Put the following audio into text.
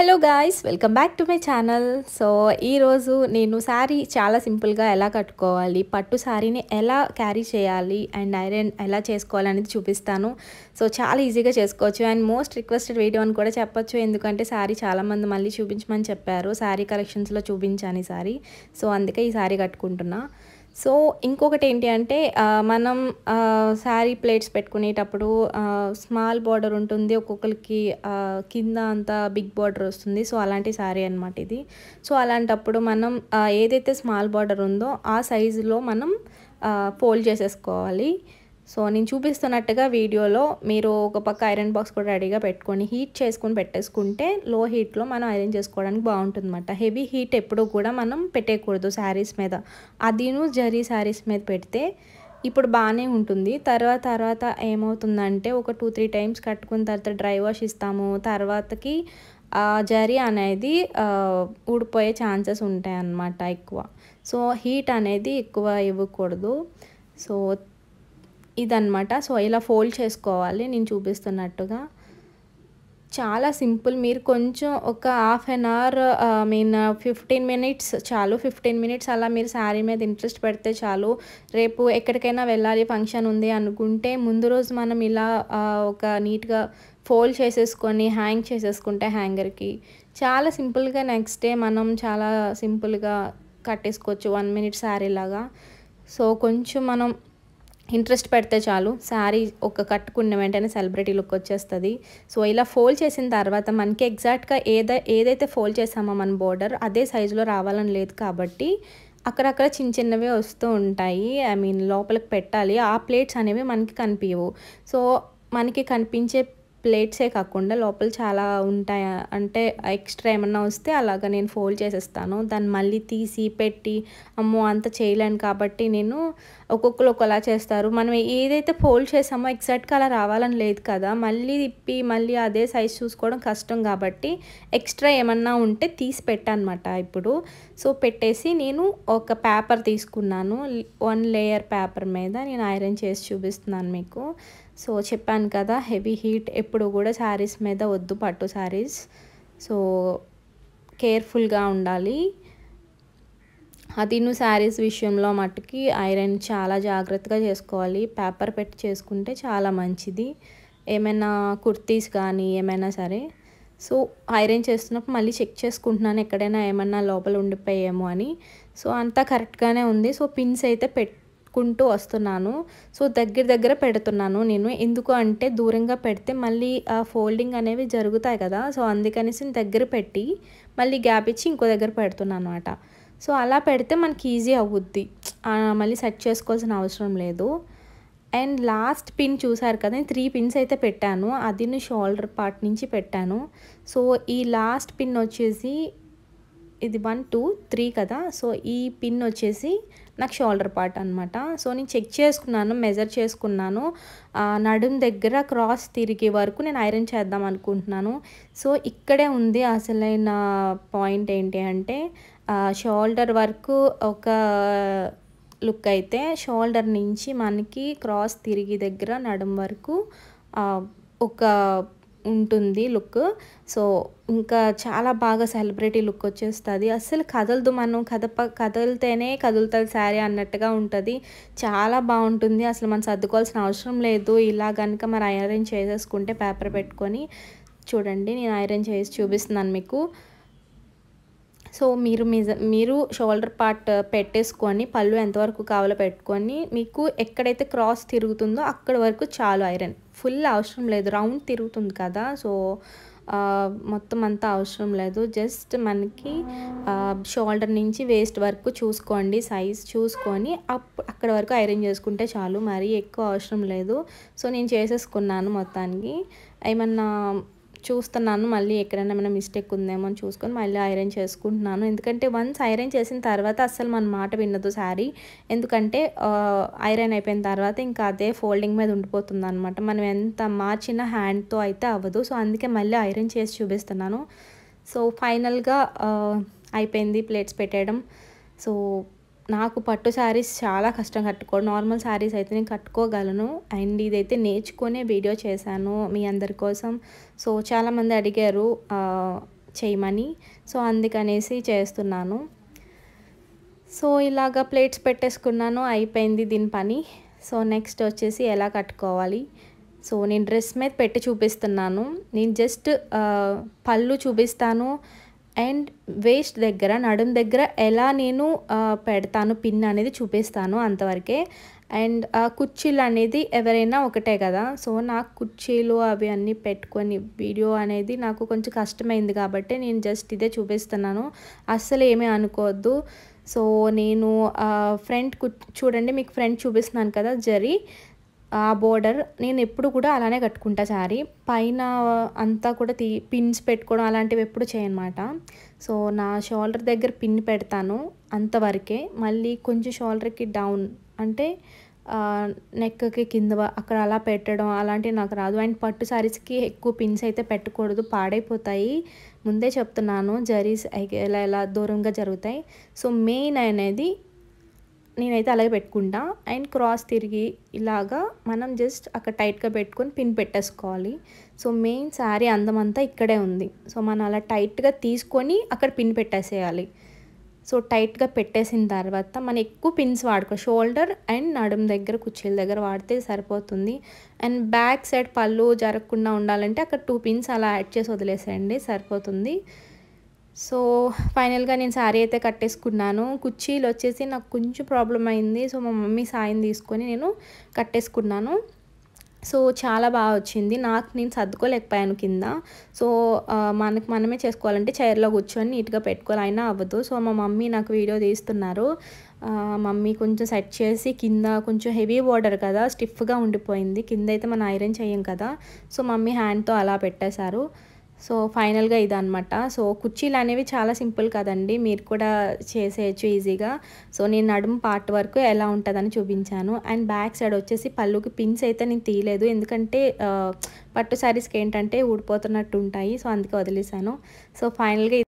hello guys welcome back to my channel so ఈరోజు నేను శారీ చాలా సింపుల్గా ఎలా కట్టుకోవాలి పట్టు శారీని ఎలా క్యారీ చేయాలి అండ్ ఐరన్ ఎలా చేసుకోవాలి అనేది చూపిస్తాను సో చాలా ఈజీగా చేసుకోవచ్చు అండ్ మోస్ట్ రిక్వెస్టెడ్ వీడియో అని కూడా చెప్పచ్చు ఎందుకంటే శారీ చాలామంది మళ్ళీ చూపించమని చెప్పారు శారీ కలెక్షన్స్లో చూపించాను ఈ సో అందుకే ఈ శారీ కట్టుకుంటున్నా సో ఇంకొకటి ఏంటి అంటే మనం శారీ ప్లేట్స్ పెట్టుకునేటప్పుడు స్మాల్ బార్డర్ ఉంటుంది ఒక్కొక్కరికి కింద అంతా బిగ్ బార్డర్ వస్తుంది సో అలాంటి శారీ అనమాట ఇది సో అలాంటప్పుడు మనం ఏదైతే స్మాల్ బార్డర్ ఉందో ఆ సైజులో మనం ఫోల్డ్ చేసేసుకోవాలి సో నేను చూపిస్తున్నట్టుగా వీడియోలో మీరు ఒక పక్క ఐరన్ బాక్స్ కూడా రెడీగా పెట్టుకొని హీట్ చేసుకొని పెట్టేసుకుంటే లో హీట్లో మనం ఐరన్ చేసుకోవడానికి బాగుంటుందన్నమాట హెవీ హీట్ ఎప్పుడూ కూడా మనం పెట్టేయకూడదు శారీస్ మీద అదిను జరీ శారీస్ మీద పెడితే ఇప్పుడు బాగానే ఉంటుంది తర్వాత తర్వాత ఏమవుతుందంటే ఒక టూ త్రీ టైమ్స్ కట్టుకున్న తర్వాత డ్రై వాష్ ఇస్తాము తర్వాతకి జరీ అనేది ఊడిపోయే ఛాన్సెస్ ఉంటాయి అన్నమాట ఎక్కువ సో హీట్ అనేది ఎక్కువ ఇవ్వకూడదు సో ఇదనమాట సో ఇలా ఫోల్డ్ చేసుకోవాలి నేను చూపిస్తున్నట్టుగా చాలా సింపుల్ మీరు కొంచెం ఒక half an hour I mean fifteen minutes చాలు ఫిఫ్టీన్ మినిట్స్ అలా మీరు శారీ మీద ఇంట్రెస్ట్ పెడితే చాలు రేపు ఎక్కడికైనా వెళ్ళాలి ఫంక్షన్ ఉంది అనుకుంటే ముందు రోజు మనం ఇలా ఒక నీట్గా ఫోల్డ్ చేసేసుకొని హ్యాంగ్ చేసేసుకుంటే హ్యాంగర్కి చాలా సింపుల్గా నెక్స్ట్ డే మనం చాలా సింపుల్గా కట్టేసుకోవచ్చు వన్ మినిట్ శారీ లాగా సో కొంచెం మనం ఇంట్రెస్ట్ పెడితే చాలు శారీ ఒక కట్టుకున్న వెంటనే సెలబ్రిటీ లుక్ వచ్చేస్తుంది సో ఇలా ఫోల్డ్ చేసిన తర్వాత మనకి ఎగ్జాక్ట్గా ఏద ఏదైతే ఫోల్డ్ చేసామో మన బోర్డర్ అదే సైజులో రావాలని లేదు కాబట్టి అక్కడక్కడ చిన్న చిన్నవి వస్తూ ఉంటాయి ఐ మీన్ లోపలికి పెట్టాలి ఆ ప్లేట్స్ అనేవి మనకి కనిపించవు సో మనకి కనిపించే ప్లేట్సే కాకుండా లోపల చాలా ఉంటాయి అంటే ఎక్స్ట్రా ఏమన్నా వస్తే అలాగ నేను ఫోల్డ్ చేసేస్తాను దాన్ని మళ్ళీ తీసి పెట్టి అమ్మో అంత చేయలేను కాబట్టి నేను ఒక్కొక్కరు ఒకలా చేస్తారు మనం ఏదైతే ఫోల్డ్ చేసామో ఎగ్జాక్ట్గా అలా రావాలని లేదు కదా మళ్ళీ తిప్పి మళ్ళీ అదే సైజ్ చూసుకోవడం కష్టం కాబట్టి ఎక్స్ట్రా ఏమన్నా ఉంటే తీసి పెట్టానమాట ఇప్పుడు సో పెట్టేసి నేను ఒక పేపర్ తీసుకున్నాను వన్ లేయర్ పేపర్ మీద నేను ఐరన్ చేసి చూపిస్తున్నాను మీకు సో చెప్పాను కదా హెవీ హీట్ ఎప్పుడు కూడా శారీస్ మీద వద్దు పట్టు శారీస్ సో కేర్ఫుల్గా ఉండాలి అతిను శారీస్ విషయంలో మట్టుకి ఐరన్ చాలా జాగ్రత్తగా చేసుకోవాలి పేపర్ పెట్టి చేసుకుంటే చాలా మంచిది ఏమైనా కుర్తీస్ కానీ ఏమైనా సరే సో ఐరన్ చేస్తున్నప్పుడు మళ్ళీ చెక్ చేసుకుంటున్నాను ఎక్కడైనా ఏమన్నా లోపల ఉండిపోయేమో అని సో అంతా కరెక్ట్గానే ఉంది సో పిన్స్ అయితే పెట్టుకుంటూ వస్తున్నాను సో దగ్గర దగ్గర పెడుతున్నాను నేను ఎందుకు అంటే దూరంగా పెడితే మళ్ళీ ఆ ఫోల్డింగ్ అనేవి జరుగుతాయి కదా సో అందుకనేసి దగ్గర పెట్టి మళ్ళీ గ్యాప్ ఇచ్చి ఇంకో దగ్గర పెడుతున్నాను అనమాట సో అలా పెడితే మనకి ఈజీ అవుద్ది మళ్ళీ సెట్ చేసుకోవాల్సిన అవసరం లేదు అండ్ లాస్ట్ పిన్ చూసారు కదా నేను త్రీ పిన్స్ అయితే పెట్టాను అది నేను షోల్డర్ పార్ట్ నుంచి పెట్టాను సో ఈ లాస్ట్ పిన్ వచ్చేసి ఇది వన్ టూ త్రీ కదా సో ఈ పిన్ వచ్చేసి నాకు షోల్డర్ పార్ట్ అనమాట సో నేను చెక్ చేసుకున్నాను మెజర్ చేసుకున్నాను నడుం దగ్గర క్రాస్ తిరిగే వరకు నేను ఐరన్ చేద్దాం అనుకుంటున్నాను సో ఇక్కడే ఉంది అసలైన పాయింట్ ఏంటి అంటే షోల్డర్ వరకు ఒక లుక్ అయితే షోల్డర్ నుంచి మనకి క్రాస్ తిరిగి దగ్గర నడుం వరకు ఒక ఉంటుంది లుక్ సో ఇంకా చాలా బాగా సెలబ్రిటీ లుక్ వచ్చేస్తుంది అస్సలు కదలదు మనం కదప కదిలితేనే కదులుతుంది శారీ అన్నట్టుగా ఉంటుంది చాలా బాగుంటుంది అసలు మనం సర్దుకోవాల్సిన అవసరం లేదు ఇలా కనుక మరి ఐరన్ చేసేసుకుంటే పేపర్ పెట్టుకొని చూడండి నేను ఐరన్ చేసి చూపిస్తున్నాను మీకు సో మీరు మీరు షోల్డర్ పార్ట్ పెట్టేసుకొని పళ్ళు ఎంతవరకు కావాలో పెట్టుకొని మీకు ఎక్కడైతే క్రాస్ తిరుగుతుందో అక్కడ వరకు చాలు ఐరన్ ఫుల్ అవసరం లేదు రౌండ్ తిరుగుతుంది కదా సో మొత్తం అంతా అవసరం లేదు జస్ట్ మనకి షోల్డర్ నుంచి వేస్ట్ వరకు చూసుకోండి సైజ్ చూసుకొని అప్ అక్కడ వరకు ఐరన్ చేసుకుంటే చాలు మరీ ఎక్కువ అవసరం లేదు సో నేను చేసేసుకున్నాను మొత్తానికి ఏమన్నా చూస్తున్నాను మళ్ళీ ఎక్కడైనా ఏమైనా మిస్టేక్ ఉందేమో అని చూసుకొని మళ్ళీ ఐరన్ చేసుకుంటున్నాను ఎందుకంటే వన్స్ ఐరన్ చేసిన తర్వాత అస్సలు మన మాట వినదు శారీ ఎందుకంటే ఐరన్ uh, అయిపోయిన తర్వాత ఇంకా అదే ఫోల్డింగ్ మీద ఉండిపోతుంది అనమాట మనం ఎంత మార్చిన హ్యాండ్తో అయితే అవ్వదు సో అందుకే మళ్ళీ ఐరన్ చేసి చూపిస్తున్నాను సో ఫైనల్గా uh, అయిపోయింది ప్లేట్స్ పెట్టేయడం సో నాకు పట్టు శారీస్ చాలా కష్టం కట్టుకో నార్మల్ శారీస్ అయితే నేను కట్టుకోగలను అండ్ ఇదైతే నేర్చుకునే వీడియో చేశాను మీ అందరి కోసం సో చాలామంది అడిగారు చేయమని సో అందుకనేసి చేస్తున్నాను సో ఇలాగ ప్లేట్స్ పెట్టేసుకున్నాను అయిపోయింది దీని పని సో నెక్స్ట్ వచ్చేసి ఎలా కట్టుకోవాలి సో నేను డ్రెస్ మీద పెట్టి చూపిస్తున్నాను నేను జస్ట్ పళ్ళు చూపిస్తాను అండ్ వేస్ట్ దగ్గర నడుం దగ్గర ఎలా నేను పెడతాను పిన్ అనేది చూపిస్తాను అంతవరకే అండ్ ఆ కుర్చీలు అనేది ఎవరైనా ఒకటే కదా సో నాకు కుర్చీలు అవి అన్నీ పెట్టుకొని వీడియో అనేది నాకు కొంచెం కష్టమైంది కాబట్టి నేను జస్ట్ ఇదే చూపిస్తున్నాను అస్సలు ఏమీ అనుకోవద్దు సో నేను ఫ్రంట్ చూడండి మీకు ఫ్రంట్ చూపిస్తున్నాను కదా జరీ ఆ బోర్డర్ నేను ఎప్పుడు కూడా అలానే కట్టుకుంటా శారీ పైన అంతా కూడా తీ పిన్స్ పెట్టుకోవడం అలాంటివి ఎప్పుడు చేయనమాట సో నా షోల్డర్ దగ్గర పిన్ పెడతాను అంతవరకే మళ్ళీ కొంచెం షోల్డర్కి డౌన్ అంటే నెక్కి కింద అక్కడ అలా పెట్టడం అలాంటివి నాకు రాదు అండ్ పట్టు శారీస్కి ఎక్కువ పిన్స్ అయితే పెట్టకూడదు పాడైపోతాయి ముందే చెప్తున్నాను జరీస్ ఇలా ఎలా దూరంగా జరుగుతాయి సో మెయిన్ అనేది నేనైతే అలాగే పెట్టుకుంటా అండ్ క్రాస్ తిరిగి ఇలాగా మనం జస్ట్ అక్కడ టైట్గా పెట్టుకొని పిన్ పెట్టేసుకోవాలి సో మెయిన్ శారీ అందమంతా ఇక్కడే ఉంది సో మనం అలా టైట్గా తీసుకొని అక్కడ పిన్ పెట్టేసేయాలి సో టైట్గా పెట్టేసిన తర్వాత మనం ఎక్కువ పిన్స్ వాడుకో షోల్డర్ అండ్ నడుము దగ్గర కుర్చీల దగ్గర వాడితే సరిపోతుంది అండ్ బ్యాక్ సైడ్ పళ్ళు జరగకుండా ఉండాలంటే అక్కడ టూ పిన్స్ అలా యాడ్ చేసి వదిలేసేయండి సరిపోతుంది సో ఫైనల్గా నేను శారీ అయితే కట్టేసుకున్నాను కుర్చీలు వచ్చేసి నాకు కొంచెం ప్రాబ్లం అయింది సో మా మమ్మీ సాయం తీసుకొని నేను కట్టేసుకున్నాను సో చాలా బాగా వచ్చింది నాకు నేను సర్దుకోలేకపోయాను కింద సో మనకు మనమే చేసుకోవాలంటే చైర్లో కూర్చొని నీట్గా పెట్టుకోవాలి అయినా అవ్వదు సో మా మమ్మీ నాకు వీడియో తీస్తున్నారు మమ్మీ కొంచెం సెట్ చేసి కింద కొంచెం హెవీ బోర్డర్ కదా స్టిఫ్గా ఉండిపోయింది కింద అయితే మనం ఐరన్ చేయం కదా సో మమ్మీ హ్యాండ్తో అలా పెట్టేశారు సో ఫైనల్గా ఇదనమాట సో కుర్చీలు అనేవి చాలా సింపుల్ కదండి మీరు కూడా చేసేయచ్చు ఈజీగా సో నేను నడుము పార్ట్ వరకు ఎలా ఉంటుందని చూపించాను అండ్ బ్యాక్ సైడ్ వచ్చేసి పళ్ళుకి పిన్స్ అయితే నేను తీయలేదు ఎందుకంటే పట్టు శారీస్కి ఏంటంటే ఊడిపోతున్నట్టు ఉంటాయి సో అందుకే వదిలేశాను సో ఫైనల్గా